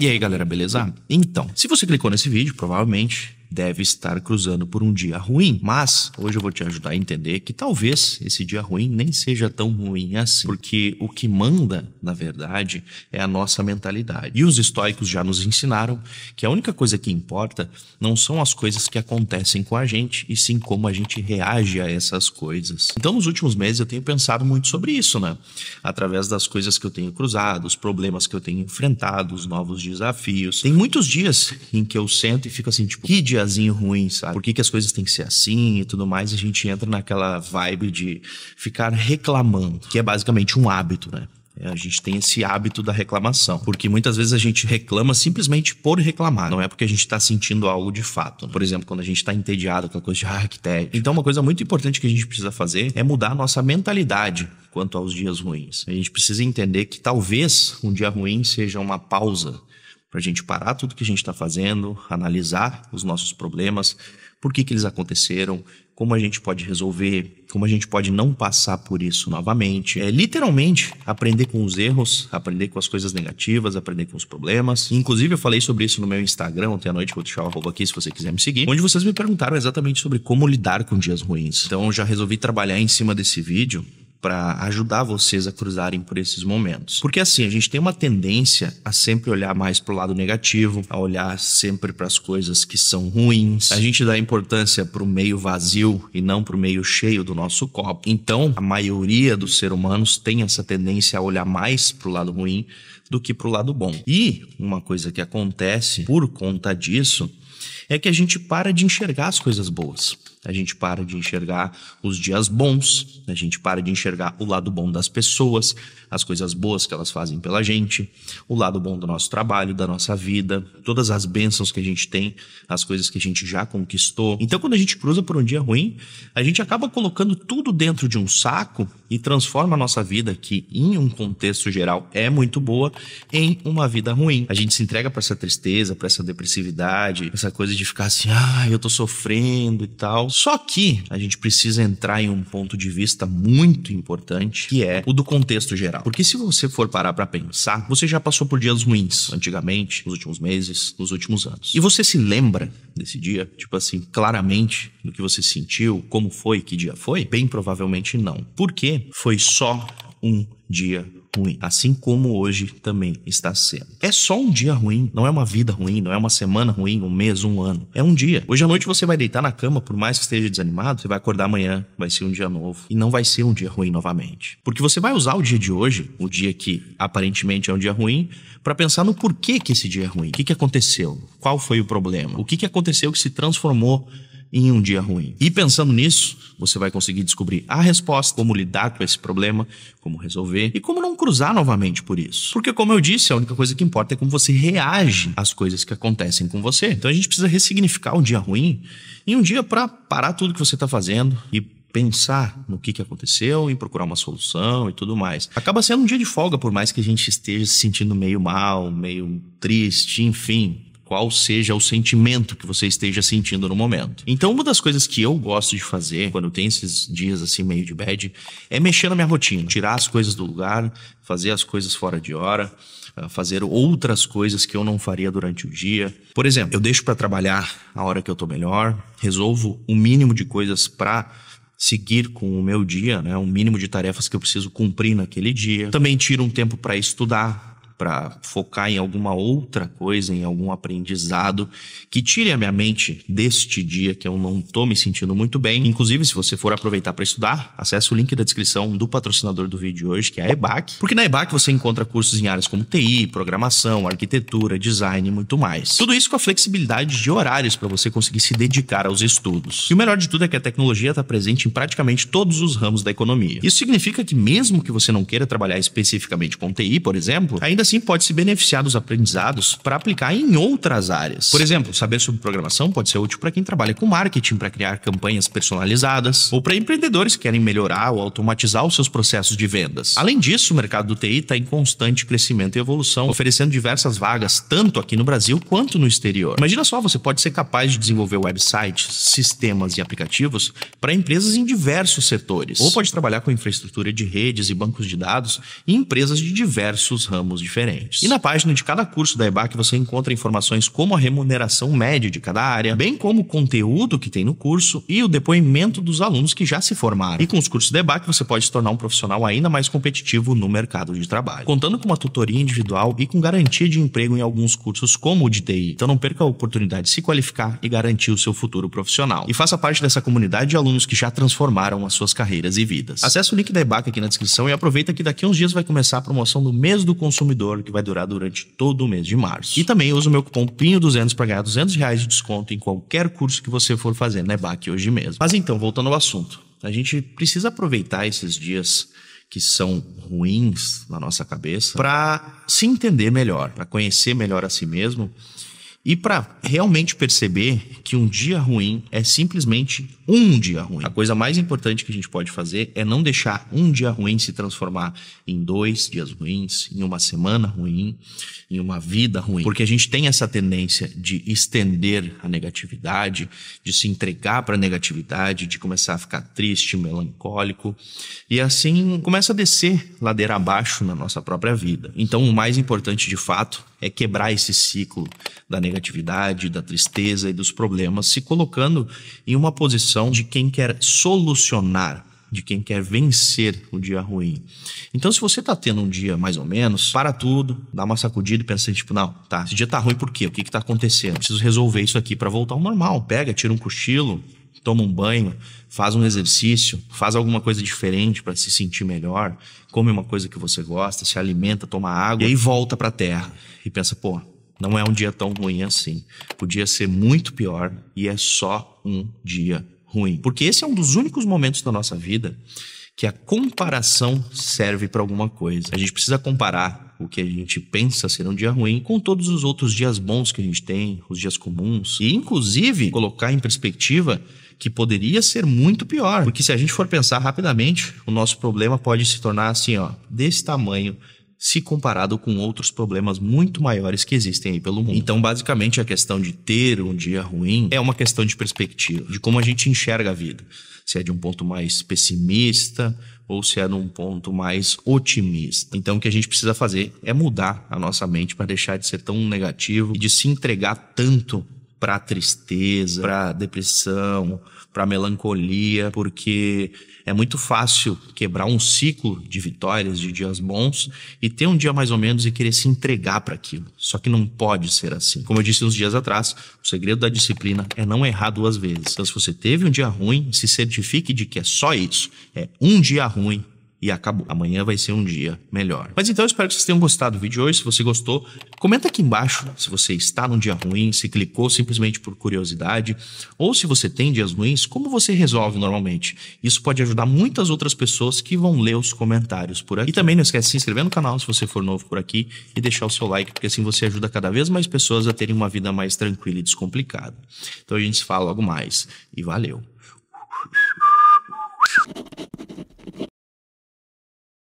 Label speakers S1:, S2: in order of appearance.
S1: E aí galera, beleza? Então, se você clicou nesse vídeo, provavelmente deve estar cruzando por um dia ruim. Mas hoje eu vou te ajudar a entender que talvez esse dia ruim nem seja tão ruim assim, porque o que manda, na verdade, é a nossa mentalidade. E os estoicos já nos ensinaram que a única coisa que importa não são as coisas que acontecem com a gente, e sim como a gente reage a essas coisas. Então, nos últimos meses eu tenho pensado muito sobre isso, né? Através das coisas que eu tenho cruzado, os problemas que eu tenho enfrentado, os novos desafios. Tem muitos dias em que eu sento e fico assim, tipo, que dia diazinho ruim, sabe? Por que, que as coisas têm que ser assim e tudo mais? E a gente entra naquela vibe de ficar reclamando, que é basicamente um hábito, né? É, a gente tem esse hábito da reclamação, porque muitas vezes a gente reclama simplesmente por reclamar, não é porque a gente está sentindo algo de fato. Né? Por exemplo, quando a gente está entediado, aquela coisa de ah, que tédio. Então, uma coisa muito importante que a gente precisa fazer é mudar a nossa mentalidade quanto aos dias ruins. A gente precisa entender que talvez um dia ruim seja uma pausa para a gente parar tudo que a gente está fazendo, analisar os nossos problemas, por que, que eles aconteceram, como a gente pode resolver, como a gente pode não passar por isso novamente. É literalmente aprender com os erros, aprender com as coisas negativas, aprender com os problemas. Inclusive, eu falei sobre isso no meu Instagram, ontem à noite, vou deixar o arroba aqui se você quiser me seguir, onde vocês me perguntaram exatamente sobre como lidar com dias ruins. Então, já resolvi trabalhar em cima desse vídeo para ajudar vocês a cruzarem por esses momentos. Porque assim, a gente tem uma tendência a sempre olhar mais pro lado negativo, a olhar sempre para as coisas que são ruins. A gente dá importância pro meio vazio e não pro meio cheio do nosso copo. Então, a maioria dos seres humanos tem essa tendência a olhar mais pro lado ruim do que pro lado bom. E uma coisa que acontece por conta disso é que a gente para de enxergar as coisas boas a gente para de enxergar os dias bons, a gente para de enxergar o lado bom das pessoas, as coisas boas que elas fazem pela gente, o lado bom do nosso trabalho, da nossa vida, todas as bênçãos que a gente tem, as coisas que a gente já conquistou. Então, quando a gente cruza por um dia ruim, a gente acaba colocando tudo dentro de um saco e transforma a nossa vida, que em um contexto geral é muito boa, em uma vida ruim. A gente se entrega para essa tristeza, para essa depressividade, essa coisa de ficar assim, ah, eu tô sofrendo e tal. Só que a gente precisa entrar em um ponto de vista muito importante, que é o do contexto geral. Porque se você for parar para pensar, você já passou por dias ruins antigamente, nos últimos meses, nos últimos anos. E você se lembra desse dia, tipo assim, claramente do que você sentiu, como foi, que dia foi? Bem provavelmente não. Porque foi só um dia ruim, assim como hoje também está sendo. É só um dia ruim, não é uma vida ruim, não é uma semana ruim, um mês, um ano. É um dia. Hoje à noite você vai deitar na cama, por mais que esteja desanimado, você vai acordar amanhã, vai ser um dia novo e não vai ser um dia ruim novamente. Porque você vai usar o dia de hoje, o dia que aparentemente é um dia ruim, para pensar no porquê que esse dia é ruim. O que, que aconteceu? Qual foi o problema? O que, que aconteceu que se transformou em um dia ruim. E pensando nisso, você vai conseguir descobrir a resposta, como lidar com esse problema, como resolver e como não cruzar novamente por isso. Porque, como eu disse, a única coisa que importa é como você reage às coisas que acontecem com você. Então a gente precisa ressignificar um dia ruim em um dia para parar tudo que você está fazendo e pensar no que, que aconteceu, e procurar uma solução e tudo mais. Acaba sendo um dia de folga, por mais que a gente esteja se sentindo meio mal, meio triste, enfim qual seja o sentimento que você esteja sentindo no momento. Então, uma das coisas que eu gosto de fazer quando tem esses dias assim meio de bad é mexer na minha rotina, tirar as coisas do lugar, fazer as coisas fora de hora ah, fazer outras coisas que eu não faria durante o dia. Por exemplo, eu deixo para trabalhar a hora que eu tô melhor, resolvo o um mínimo de coisas para seguir com o meu dia, né? Um mínimo de tarefas que eu preciso cumprir naquele dia. Também tiro um tempo para estudar, para focar em alguma outra coisa, em algum aprendizado que tire a minha mente deste dia que eu não tô me sentindo muito bem. Inclusive, se você for aproveitar para estudar, acesse o link da descrição do patrocinador do vídeo de hoje, que é a EBAC, porque na EBAC você encontra cursos em áreas como TI, programação, arquitetura, design e muito mais. Tudo isso com a flexibilidade de horários para você conseguir se dedicar aos estudos. E o melhor de tudo é que a tecnologia está presente em praticamente todos os ramos da economia. Isso significa que mesmo que você não queira trabalhar especificamente com TI, por exemplo, ainda assim pode se beneficiar dos aprendizados para aplicar em outras áreas. Por exemplo, saber sobre programação pode ser útil para quem trabalha com marketing para criar campanhas personalizadas ou para empreendedores que querem melhorar ou automatizar os seus processos de vendas. Além disso, o mercado do TI está em constante crescimento e evolução, oferecendo diversas vagas tanto aqui no Brasil quanto no exterior. Imagina só, você pode ser capaz de desenvolver websites, sistemas e aplicativos para empresas em diversos setores, ou pode trabalhar com infraestrutura de redes e bancos de dados em empresas de diversos ramos diferentes diferentes. E na página de cada curso da EBAC você encontra informações como a remuneração média de cada área, bem como o conteúdo que tem no curso e o depoimento dos alunos que já se formaram. E com os cursos da EBAC você pode se tornar um profissional ainda mais competitivo no mercado de trabalho, contando com uma tutoria individual e com garantia de emprego em alguns cursos como o de TI. Então não perca a oportunidade de se qualificar e garantir o seu futuro profissional. E faça parte dessa comunidade de alunos que já transformaram as suas carreiras e vidas. Acesse o link da EBAC aqui na descrição e aproveita que daqui a uns dias vai começar a promoção do mês do consumidor que vai durar durante todo o mês de março. E também usa o meu cupom PINHO200 para ganhar 200 reais de desconto em qualquer curso que você for fazer na né, EBAC hoje mesmo. Mas então, voltando ao assunto. A gente precisa aproveitar esses dias que são ruins na nossa cabeça para se entender melhor, para conhecer melhor a si mesmo e para realmente perceber que um dia ruim é simplesmente um dia ruim. A coisa mais importante que a gente pode fazer é não deixar um dia ruim se transformar em dois dias ruins, em uma semana ruim, em uma vida ruim. Porque a gente tem essa tendência de estender a negatividade, de se entregar para a negatividade, de começar a ficar triste, melancólico. E assim começa a descer ladeira abaixo na nossa própria vida. Então, o mais importante de fato é quebrar esse ciclo da negatividade, da tristeza e dos problemas, se colocando em uma posição de quem quer solucionar de quem quer vencer o dia ruim. Então, se você está tendo um dia mais ou menos, para tudo, dá uma sacudida e pensa, assim, tipo, não, tá, esse dia tá ruim por quê? O que que tá acontecendo? Preciso resolver isso aqui para voltar ao normal. Pega, tira um cochilo, toma um banho, faz um exercício, faz alguma coisa diferente para se sentir melhor, come uma coisa que você gosta, se alimenta, toma água e aí volta para a terra e pensa, pô, não é um dia tão ruim assim. Podia ser muito pior e é só um dia ruim. Porque esse é um dos únicos momentos da nossa vida que a comparação serve para alguma coisa. A gente precisa comparar o que a gente pensa ser um dia ruim com todos os outros dias bons que a gente tem, os dias comuns, e inclusive colocar em perspectiva que poderia ser muito pior. Porque se a gente for pensar rapidamente, o nosso problema pode se tornar assim, ó, desse tamanho, se comparado com outros problemas muito maiores que existem aí pelo mundo. Então, basicamente, a questão de ter um dia ruim é uma questão de perspectiva, de como a gente enxerga a vida. Se é de um ponto mais pessimista ou se é de um ponto mais otimista. Então, o que a gente precisa fazer é mudar a nossa mente para deixar de ser tão negativo e de se entregar tanto para tristeza, para depressão, para melancolia, porque é muito fácil quebrar um ciclo de vitórias, de dias bons e ter um dia mais ou menos e querer se entregar para aquilo. Só que não pode ser assim. Como eu disse uns dias atrás, o segredo da disciplina é não errar duas vezes. Então, se você teve um dia ruim, se certifique de que é só isso. É um dia ruim e acabou. Amanhã vai ser um dia melhor. Mas então eu espero que vocês tenham gostado do vídeo hoje. Se você gostou, comenta aqui embaixo se você está num dia ruim, se clicou simplesmente por curiosidade, ou se você tem dias ruins, como você resolve normalmente. Isso pode ajudar muitas outras pessoas que vão ler os comentários por aqui. E também não esquece de se inscrever no canal se você for novo por aqui e deixar o seu like, porque assim você ajuda cada vez mais pessoas a terem uma vida mais tranquila e descomplicada. Então a gente se fala logo mais e valeu.